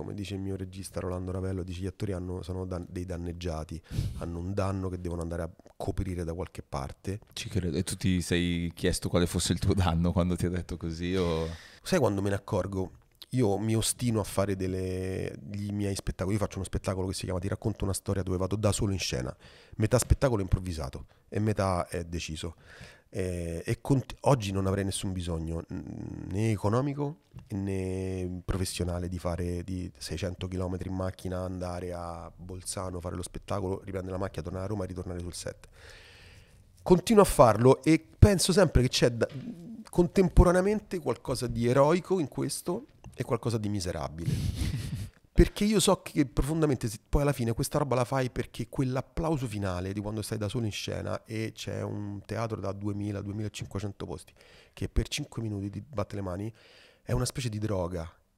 come dice il mio regista Rolando Ravello, dice gli attori hanno, sono dan- dei danneggiati, hanno un danno che devono andare a coprire da qualche parte. Ci credo. E tu ti sei chiesto quale fosse il tuo danno quando ti ha detto così? O... Sai quando me ne accorgo? Io mi ostino a fare delle, i miei spettacoli. Io faccio uno spettacolo che si chiama Ti racconto una storia dove vado da solo in scena. Metà spettacolo è improvvisato e metà è deciso. Eh, e cont- oggi non avrei nessun bisogno né economico né professionale di fare di 600 km in macchina, andare a Bolzano, fare lo spettacolo, riprendere la macchina, tornare a Roma e ritornare sul set. Continuo a farlo e penso sempre che c'è da, contemporaneamente qualcosa di eroico in questo e qualcosa di miserabile. perché io so che profondamente poi alla fine questa roba la fai perché quell'applauso finale di quando stai da solo in scena e c'è un teatro da 2000-2500 posti che per 5 minuti ti batte le mani è una specie di droga